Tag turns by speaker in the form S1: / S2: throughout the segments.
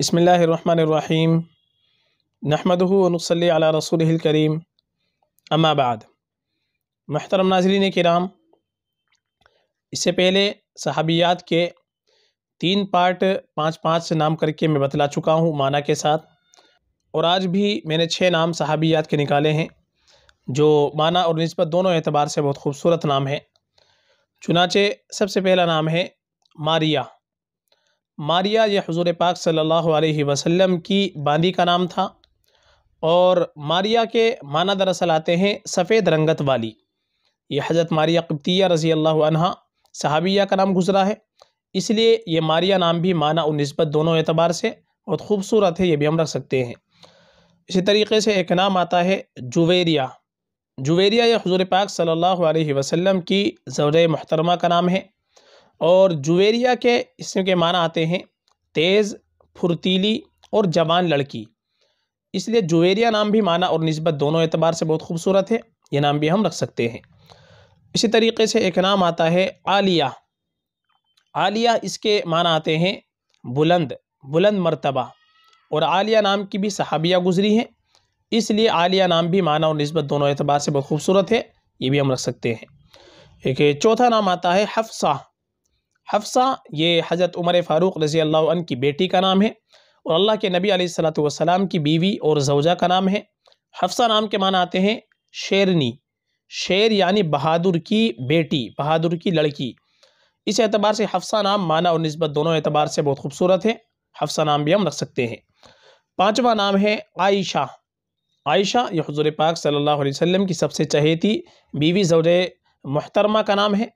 S1: बसमीम नहमदनसली अला रसूल करीम अम्माबाद महतरम नाजरीन कराम इससे पहले सहाबियात के तीन पार्ट पाँच पाँच से नाम करके मैं बतला चुका हूँ माना के साथ और आज भी मैंने छः नाम सहाबियात के निकाले हैं जो माना और नस्बत दोनों एतबार से बहुत खूबसूरत नाम है चुनाचे सबसे पहला नाम है मारिया मारिया ये हजूर पाक सल्लल्लाहु अलैहि वसल्लम की बांदी का नाम था और मारिया के माना दरअसल आते हैं सफ़ेद रंगत वाली ये हज़रत मारिया कब्तिया रज़ी अल्लाह सहाबिया का नाम गुज़रा है इसलिए ये मारिया नाम भी माना और नस्बत दोनों एतबार से बहुत खूबसूरत है ये भी हम रख सकते हैं इसी तरीके से एक नाम आता है जुवेरिया जुवेरिया ये हजूर पाक सल्लल्लाहु अलैहि वसल्लम की ज़वर महतरमा का नाम है और जुवेरिया के इसमें के माना आते हैं तेज़ फुर्तीली और जवान लड़की इसलिए जुवेरिया नाम भी माना और नस्बत दोनों एतबार से बहुत खूबसूरत है ये नाम भी हम रख सकते हैं इसी तरीके से एक नाम आता है आलिया आलिया इसके माना आते हैं बुलंद बुलंद मरतबा और आलिया नाम की भी सहाबिया गुजरी हैं इसलिए आलिया नाम भी माना और नस्बत दोनों एतबार से बहुत खूबसूरत है ये भी हम रख सकते हैं एक चौथा नाम आता है हफ्सा हफ्सा ये हज़रत उमर फ़ारूक रज़ी अल्लाह की बेटी का नाम है और अल्लाह के नबी सलाम की बीवी और जवजा का नाम है हफ्सा नाम के माना आते हैं शेरनी शेर यानी बहादुर की बेटी बहादुर की लड़की इस एतबार से हफ्सा नाम माना और नस्बत दोनों एतबार से बहुत खूबसूरत है हफ्सा नाम भी हम रख सकते हैं पाँचवा नाम है आयशा आयशा ये हजूर पाक सल्लल्लाहु अलैहि वसल्लम की सबसे चहेती बीवी जवर महतरमा का नाम है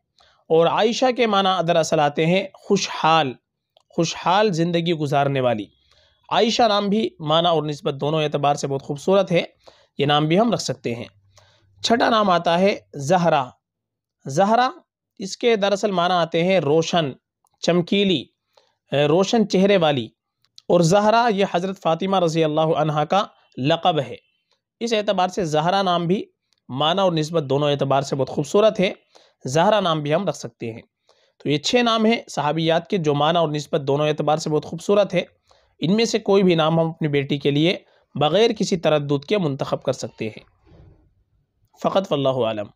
S1: और आयशा के माना दरअसल आते हैं खुशहाल खुशहाल ज़िंदगी गुजारने वाली आयशा नाम भी माना और नस्बत दोनों एतबार से बहुत खूबसूरत है ये नाम भी हम रख सकते हैं छठा नाम आता है जहरा जहरा इसके दरअसल माना आते हैं रोशन चमकीली रोशन चेहरे वाली और जहरा ये हज़रत फ़ातिमा रज़ी अल्लाह का लक़ब है इस एतबार से जहरा नाम भी माना और नस्बत दोनों एतबार से बहुत खूबसूरत है जहरा नाम भी हम रख सकते हैं तो ये छः नाम हैं सहाबियात के जो माना और नस्बत दोनों एतबार से बहुत खूबसूरत है इनमें से कोई भी नाम हम अपनी बेटी के लिए बग़ैर किसी तरद के मंतखब कर सकते हैं फ़कत वल्लम